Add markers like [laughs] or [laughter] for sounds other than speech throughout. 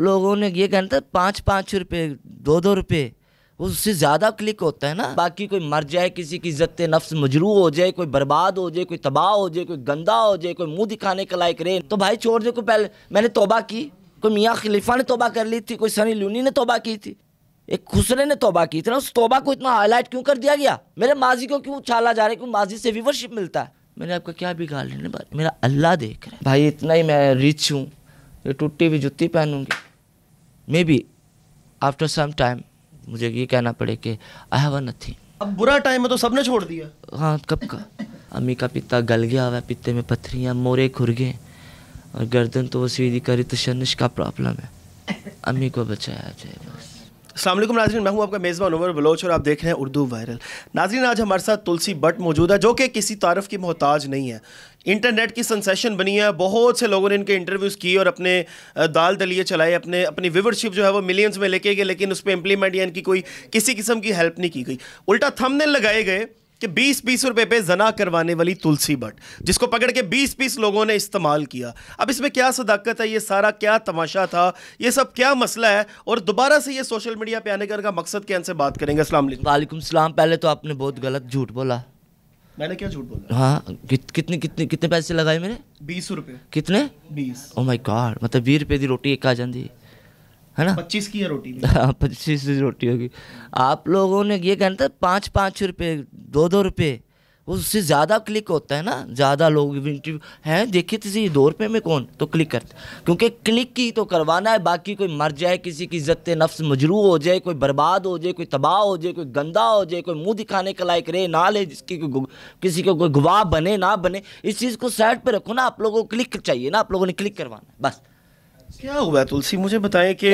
लोगों ने ये कहना था पाँच पाँच रुपये दो दो रुपये उससे ज़्यादा क्लिक होता है ना बाकी कोई मर जाए किसी की इज्जत नफ्स मजरू हो जाए कोई बर्बाद हो जाए कोई तबाह हो जाए कोई गंदा हो जाए कोई मुंह दिखाने के लायक रहे तो भाई छोड़ दे को पहले मैंने तोबा की कोई मियाँ खलीफा ने तोबा कर ली थी कोई सनी लूनी ने तोबा की थी एक खुसरे ने तोबा की थी ना उस तोबा को इतना हाईलाइट क्यों कर दिया गया मेरे माजी को क्यों उछाला जा रहा है क्यों माजी से व्यूवरशिप मिलता है मैंने आपका क्या बिगाड़ लेने बात मेरा अल्लाह देख रहा है भाई इतना ही मैं रिच हूँ ये टूटी हुई जुत्ती पहनूंगी may be after some time मुझे ये कहना पड़े कि आई हैव नथिंग अब बुरा टाइम है तो सबने छोड़ दिया हाँ कब का अम्मी का पिता गल गया हुआ पित्ते में पथरियाँ मोरे खुर गए और गर्दन तो वो सीधी करी तो शनिश का प्रॉब्लम है अम्मी को बचाया जाए असल नाजरीन मैं हूँ आपका मेज़बान उमर बलोच और आप देख रहे हैं उर्दू वायरल नाजरीन आज हमारे साथ तुलसी बट मौजूद है जो कि किसी तारफ़ की मोहताज नहीं है इंटरनेट की सेंसेशन बनी है बहुत से लोगों ने इनके इंटरव्यूज़ किए और अपने दाल दलिए चलाए अपने अपनी व्यूवरशिप जो है वो मिलियंस में लेके गए लेकिन उस पर इम्प्लीमेंट या इनकी कोई किसी किस्म की हेल्प नहीं की गई उल्टा थमने लगाए गए कि 20 बीस रुपए पे जना करवाने वाली तुलसी भट्ट जिसको पकड़ के 20 बीस लोगों ने इस्तेमाल किया अब इसमें क्या सदाकत है ये सारा क्या तमाशा था ये सब क्या मसला है और दोबारा से ये सोशल मीडिया पे आने का मकसद क्या इनसे बात करेंगे असलम वालेकुम सलाम पहले तो आपने बहुत गलत झूठ बोला मैंने क्या झूठ बोला हाँ कित, कितने कितने कितने पैसे लगाए मैंने बीस रुपये कितने बीस ओ माई गॉड मतलब बीस रुपये की रोटी एक आ जाती है है ना पच्चीस की है रोटी [laughs] हाँ पच्चीस की रोटी होगी आप लोगों ने ये कहना था पाँच पाँच रुपये दो दो रुपये उससे ज़्यादा क्लिक होता है ना ज़्यादा लोग इंटरव्यू हैं देखिए तो दो रुपये में कौन तो क्लिक करते क्योंकि क्लिक की तो करवाना है बाकी कोई मर जाए किसी की इज्जत नफ्स मजरू हो जाए कोई बर्बाद हो जाए कोई तबाह हो जाए कोई गंदा हो जाए कोई मुंह दिखाने के लायक रे ना ले जिसकी कोई किसी को कोई गवाह बने ना बने इस चीज़ को साइड पर रखो ना आप लोगों को क्लिक चाहिए ना आप लोगों ने क्लिक करवाना है बस क्या हुआ तुलसी मुझे बताएं कि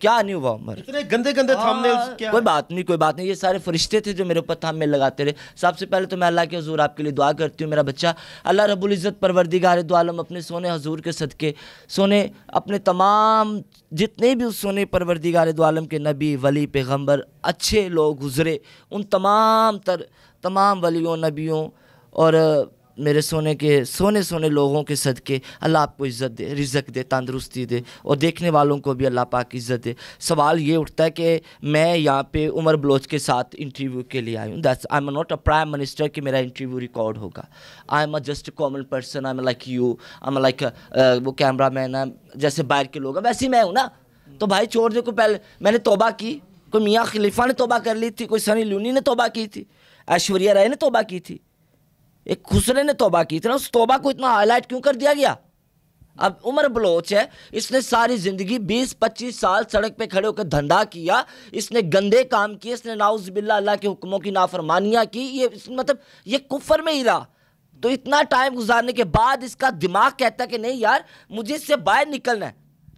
क्या नहीं हुआ उमर इतने गंदे गंदे थामने हाँ, क्या कोई बात नहीं कोई बात नहीं ये सारे फरिश्ते थे जो मेरे ऊपर थामने लगाते रहे सबसे पहले तो मैं अल्लाह के हजूर आपके लिए दुआ करती हूँ मेरा बच्चा अल्लाह रबुल इज़्ज़त परवरदिगार दो आलम अपने सोने हजूर के सदके सोने अपने तमाम जितने भी उस सोने परवरदिगार दो आलम के नबी वली पैगम्बर अच्छे लोग गुज़रे उन तमाम तर तमाम वलियों नबियों और मेरे सोने के सोने सोने लोगों के सदके अल्लाह आपको इज़्ज़त दे रिजक दे तंदरुस्ती दे और देखने वालों को भी अल्लाह पाक इज़्ज़त दे सवाल ये उठता है कि मैं यहाँ पे उमर बलोच के साथ इंटरव्यू के लिए आई हूँ that's I am not a prime minister कि मेरा इंटरव्यू रिकॉर्ड होगा I am a just common person I am like you I am like वो कैमरा मैन है जैसे बाहर के लोग हैं वैसे ही मैं हूँ ना तो भाई छोड़ दे को पहले मैंने तोबा की कोई मियाँ खलीफा ने तोबा कर ली थी कोई सनी लूनी ने तोबा की थी ऐश्वर्या राय ने तोबा की थी एक खुसरे ने तोबा की थी ना उस तोबा को इतना हाईलाइट क्यों कर दिया गया अब उमर बलोच है इसने सारी ज़िंदगी 20-25 साल सड़क पे खड़े होकर धंधा किया इसने गंदे काम किए इसने नाउज बिल्ला अल्लाह के हुक्मों की नाफरमानियाँ की ये मतलब ये कुफर में ही रहा तो इतना टाइम गुजारने के बाद इसका दिमाग कहता कि नहीं यार मुझे इससे बाहर निकलना है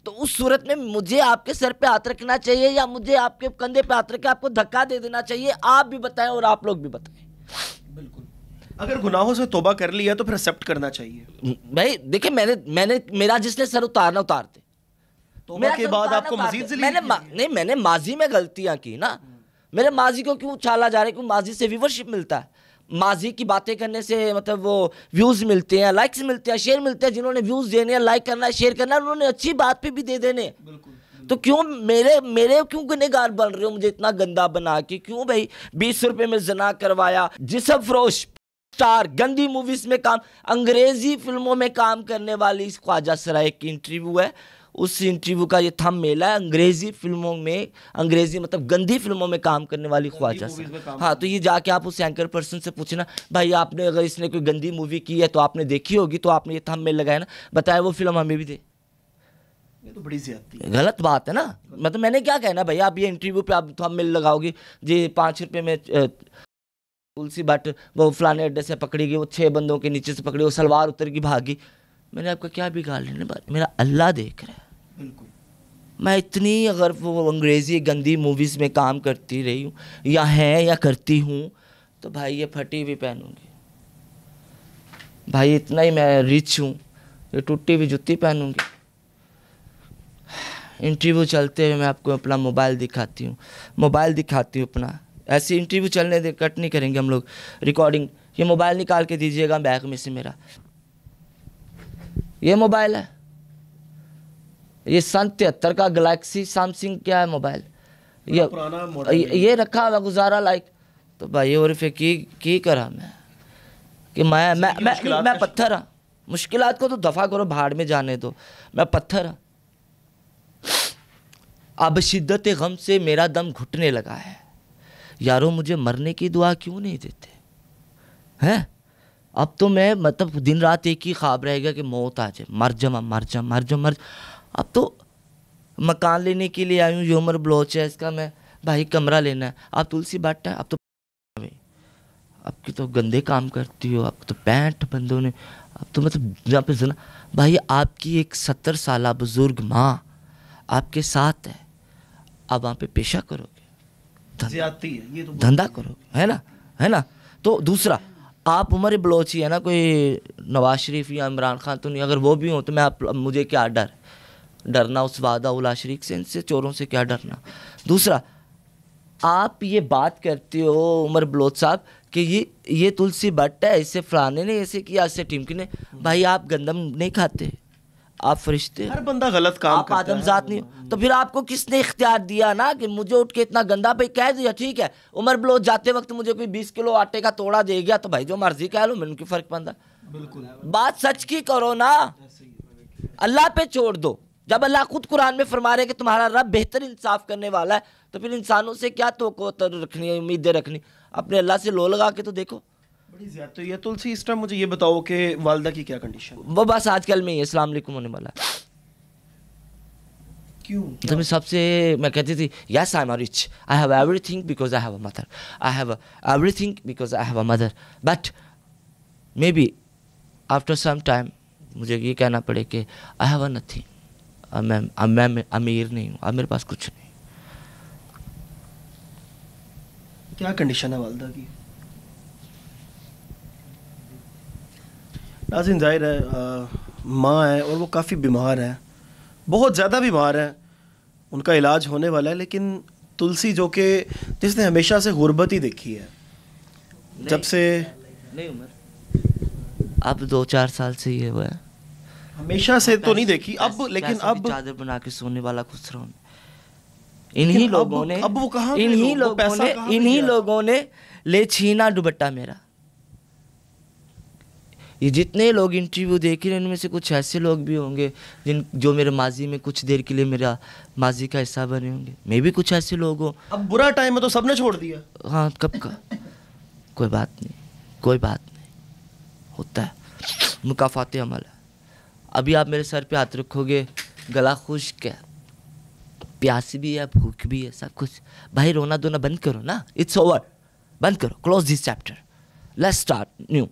तो उस सूरत में मुझे आपके सर पे हाथ रखना चाहिए या मुझे आपके कंधे पे हाथ रख के आपको धक्का दे देना चाहिए आप भी बताएं और आप लोग भी बताएं अगर गुनाहों से तोबा कर लिया तो फिर एक्सेप्ट करना चाहिए भाई देखिए मैंने मैंने मेरा जिसने सर उतारना उतारते तोबा के बाद आपको मजीद मैंने नहीं मैंने माजी में गलतियां की ना मेरे माजी को क्यों उछाला जा रहा है क्यों माजी से व्यूवरशिप मिलता है माजी की बातें करने से मतलब वो व्यूज़ मिलते हैं लाइक्स मिलते हैं शेयर मिलते हैं जिन्होंने व्यूज़ देने हैं लाइक करना है शेयर करना है उन्होंने अच्छी बात पे भी दे देने तो क्यों मेरे मेरे क्यों गुनेगार बन रहे हो मुझे इतना गंदा बना के क्यों भाई बीस रुपए में जना करवाया जिसम फरोश स्टार गंदी मूवीज में काम अंग्रेजी फिल्मों में काम करने वाली ख्वाजा सराय की इंटरव्यू है उस इंटरव्यू का ये थम मेला है अंग्रेजी फिल्मों में अंग्रेजी मतलब गंदी फिल्मों में काम करने वाली ख्वाजा सर हाँ तो ये जाके आप उस एंकर पर्सन से पूछना भाई आपने अगर इसने कोई गंदी मूवी की है तो आपने देखी होगी तो आपने ये थम मेल लगाया ना बताया वो फिल्म हमें भी दे ये तो बड़ी ज्यादा गलत बात है ना मतलब मैंने क्या कहना भाई आप ये इंटरव्यू पे आप थम मिल लगाओगे जी पाँच रुपये में तुलसी बट वो फलाने अड्डे से पकड़ी गई वो छः बंदों के नीचे से पकड़ी वो सलवार उतर की भागी मैंने आपका क्या बिगाड़ लेने बात मेरा अल्लाह देख रहा है बिल्कुल मैं इतनी अगर वो अंग्रेज़ी गंदी मूवीज़ में काम करती रही हूँ या है या करती हूँ तो भाई ये फटी भी पहनूँगी भाई इतना ही मैं रिच हूँ ये टूटी भी जुत्ती पहनूँगी इंटरव्यू चलते हुए मैं आपको अपना मोबाइल दिखाती हूँ मोबाइल दिखाती हूँ अपना ऐसी इंटरव्यू चलने दे कट नहीं करेंगे हम लोग रिकॉर्डिंग ये मोबाइल निकाल के दीजिएगा बैग में से मेरा ये मोबाइल है ये सन तिहत्तर का गलेक्सी सैमसंग क्या है मोबाइल ये ये रखा हुआ गुजारा लाइक तो भाई और फिर की की करा मैं कि मैं मैं मैं, मैं, मैं पत्थर हाँ मुश्किल को तो दफ़ा करो भाड़ में जाने दो मैं पत्थर हाँ अब शिद्दत गम से मेरा दम घुटने लगा है यारो मुझे मरने की दुआ क्यों नहीं देते हैं अब तो मैं मतलब दिन रात एक ही ख्वाब रहेगा कि मौत आ जाए मर जा मर जा मर जा मर अब तो मकान लेने के लिए आई हूँ यूमर ब्लॉच है इसका मैं भाई कमरा लेना है आप तुलसी है अब तो अब की तो गंदे काम करती हो अब तो पैंट बंदों ने अब तो मतलब जहाँ पे जना भाई आपकी एक सत्तर साल बुज़ुर्ग माँ आपके साथ है आप वहाँ पे पेशा करोगे है ये तो धंधा करो है ना है ना तो दूसरा आप उम्र बलोची है ना कोई नवाज शरीफ या इमरान खान तो नहीं अगर वो भी हो तो मैं आप मुझे क्या डर डरना उस वादा उला शरीफ से इनसे चोरों से क्या डरना दूसरा आप ये बात करते हो उमर बलोच साहब कि ये ये तुलसी भट्ट है इससे फलाने ने ऐसे किया इससे टिमकी ने भाई आप गंदम नहीं खाते आप फरिश्ते हर बंदा गलत काम आप आदमजात नहीं तो फिर आपको किसने इख्तियार दिया ना कि मुझे उठ के इतना गंदा भाई कह दिया ठीक है उमर बलोच जाते वक्त मुझे कोई बीस किलो आटे का तोड़ा दे गया तो भाई जो मर्जी कह लो मैं उनकी फर्क पड़ता बिल्कुल बात सच की करो ना अल्लाह पे छोड़ दो जब अल्लाह खुद कुरान में फरमा रहे कि तुम्हारा रब बेहतर इंसाफ करने वाला है तो फिर इंसानों से क्या तो रखनी है उम्मीदें रखनी अपने अल्लाह से लो लगा के तो देखो तो ये तुलसी इस टाइम मुझे ये बताओ कि वालदा की क्या कंडीशन वो बस आजकल में ही अस्सलाम वालेकुम होने वाला है क्यों तो सबसे मैं कहती थी yes I am rich I have everything because I have a mother I have everything because I have a mother but may be after some time मुझे ये कहना पड़े कि आई हैव अ नथिंग मैं मैं अमीर नहीं हूँ अब मेरे पास कुछ नहीं क्या कंडीशन है वालदा की नाजिन जाहिर है माँ है और वो काफ़ी बीमार हैं बहुत ज़्यादा बीमार हैं उनका इलाज होने वाला है लेकिन तुलसी जो कि जिसने हमेशा से गुर्बत ही देखी है जब से नहीं अब दो चार साल से ये हुआ है हमेशा से तो नहीं देखी अब लेकिन अब चादर बना के सोने वाला खुसरा इन्हीं लोगों ने अब वो कहा इन्हीं लोगों ने इन्हीं लोगों ने ले छीना दुबट्टा मेरा ये जितने लोग इंटरव्यू देख रहे हैं इनमें से कुछ ऐसे लोग भी होंगे जिन जो मेरे माजी में कुछ देर के लिए मेरा माजी का हिस्सा बने होंगे मैं भी कुछ ऐसे लोग हूँ अब बुरा टाइम है तो सबने छोड़ दिया हाँ कब का कोई बात नहीं कोई बात नहीं होता है मुकाफात अमल है अभी आप मेरे सर पे हाथ रखोगे गला खुश है प्यास भी है भूख भी है सब कुछ भाई रोना दोना बंद करो ना इट्स ओवर बंद करो close this chapter let's start new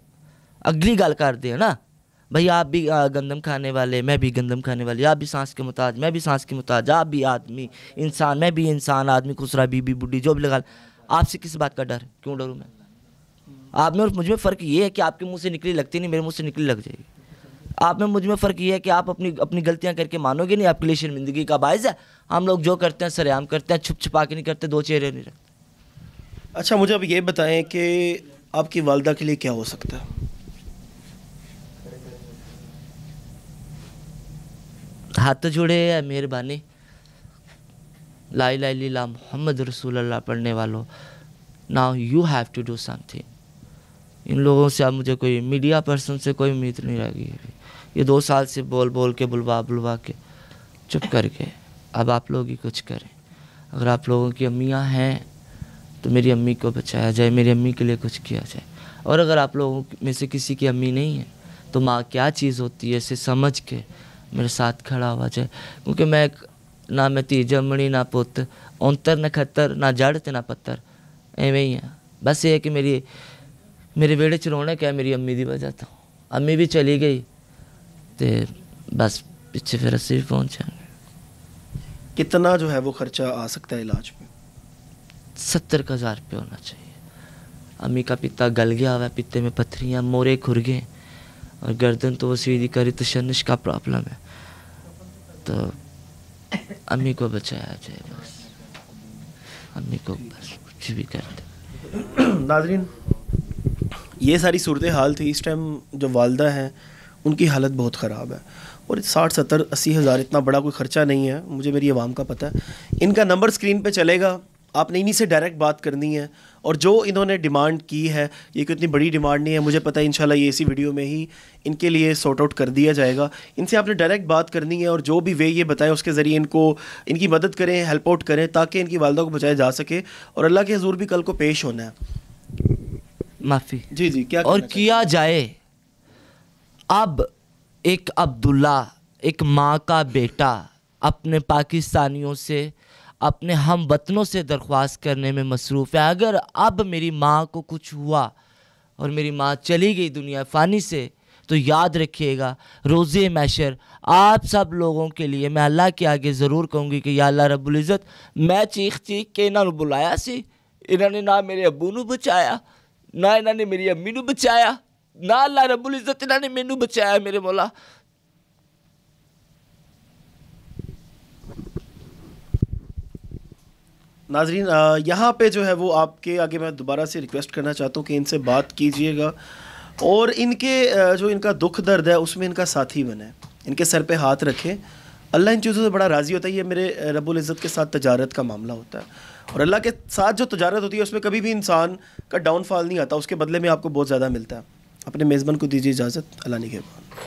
अगली गाल कर दिया ना भाई आप भी गंदम खाने वाले मैं भी गंदम खाने वाले आप भी सांस के मुताज मैं भी सांस के मुताज आप भी आदमी इंसान मैं भी इंसान आदमी खुसरा बीबी बूढ़ी जो भी लगा आपसे किस बात का डर है क्यों डरूँ मैं आप में और मुझ में फ़र्क ये है कि आपके मुंह से निकली लगती नहीं मेरे मुंह से निकली लग जाएगी आप में मुझ में फ़र्क ये है कि आप अपनी अपनी गलतियां करके मानोगे नहीं आपके लिए शर्मिंदगी का बायस है हम लोग जो करते हैं सरेआम करते हैं छुप छुपा के नहीं करते दो चेहरे नहीं रखते अच्छा मुझे अब ये बताएं कि आपकी वालदा के लिए क्या हो सकता है हाथ जुड़े तो जोड़े मेहरबानी लाई ला ला मोहम्मद रसूल पढ़ने वालों now you have to do something इन लोगों से अब मुझे कोई मीडिया पर्सन से कोई उम्मीद नहीं रह ये दो साल से बोल बोल के बुलवा बुलवा के चुप करके अब आप लोग ही कुछ करें अगर आप लोगों की अम्मियाँ हैं तो मेरी अम्मी को बचाया जाए मेरी अम्मी के लिए कुछ किया जाए और अगर आप लोगों में से किसी की अम्मी नहीं है तो माँ क्या चीज़ होती है इसे समझ के मेरे साथ खड़ा हुआ जाए क्योंकि मैं ना मैं धी जमणी ना पुत औंतर ना खतर ना जड़ तो ना पत्थर एवें ही है बस ये है कि मेरी मेरे वेड़े च रौनक है मेरी अम्मी की वजह तो अम्मी भी चली गई तो बस पीछे फिर असी भी पहुँच जाएंगे कितना जो है वो खर्चा आ सकता है इलाज में सत्तर हज़ार रुपये होना चाहिए अम्मी का पिता गल गया हुआ पिते में पथरियाँ मोरे खुर गए और गर्दन तो वो सीधी करी तो शनिश का प्रॉब्लम है तो अम्मी को बचाया जाए बस अम्मी को बस कुछ भी कर दे नाजरीन ये सारी सूरत हाल थी इस टाइम जो वालदा हैं उनकी हालत बहुत ख़राब है और साठ सत्तर अस्सी हज़ार इतना बड़ा कोई ख़र्चा नहीं है मुझे मेरी आवाम का पता है इनका नंबर स्क्रीन पे चलेगा आपने इन्हीं से डायरेक्ट बात करनी है और जो इन्होंने डिमांड की है ये कोई इतनी बड़ी डिमांड नहीं है मुझे पता है इंशाल्लाह ये इसी वीडियो में ही इनके लिए सॉर्ट आउट कर दिया जाएगा इनसे आपने डायरेक्ट बात करनी है और जो भी वे ये बताएं उसके ज़रिए इनको इनकी मदद करें हेल्प आउट करें ताकि इनकी वालदा को बचाया जा सके और अल्लाह के हजूर भी कल को पेश होना है माफ़ी जी जी क्या और किया जाए अब एक अब्दुल्ला एक माँ का बेटा अपने पाकिस्तानियों से अपने हम वतनों से दरख्वास्त करने में मसरूफ़ है अगर अब मेरी माँ को कुछ हुआ और मेरी माँ चली गई दुनिया फ़ानी से तो याद रखिएगा रोज़ मैशर आप सब लोगों के लिए मैं अल्लाह के आगे ज़रूर कहूँगी कि या अल्लाह रबुल्ज़त मैं चीख चीख के इन्होंने बुलाया सी इन्होंने ना मेरे अबू न बचाया ना इन्होंने मेरी अम्मी बचाया ना अल्लाह रबुल्ज़त इन्होंने मैनू बचाया मेरे मौला नाजरीन यहाँ पे जो है वो आपके आगे मैं दोबारा से रिक्वेस्ट करना चाहता हूँ कि इनसे बात कीजिएगा और इनके जो इनका दुख दर्द है उसमें इनका साथी बने इनके सर पे हाथ रखें अल्लाह इन चीज़ों से बड़ा राज़ी होता है ये मेरे रबुल इज़्ज़त के साथ तजारत का मामला होता है और अल्लाह के साथ जो तजारत होती है उसमें कभी भी इंसान का डाउनफॉल नहीं आता उसके बदले में आपको बहुत ज़्यादा मिलता है अपने मेज़बान को दीजिए इजाज़त अल्लाह ने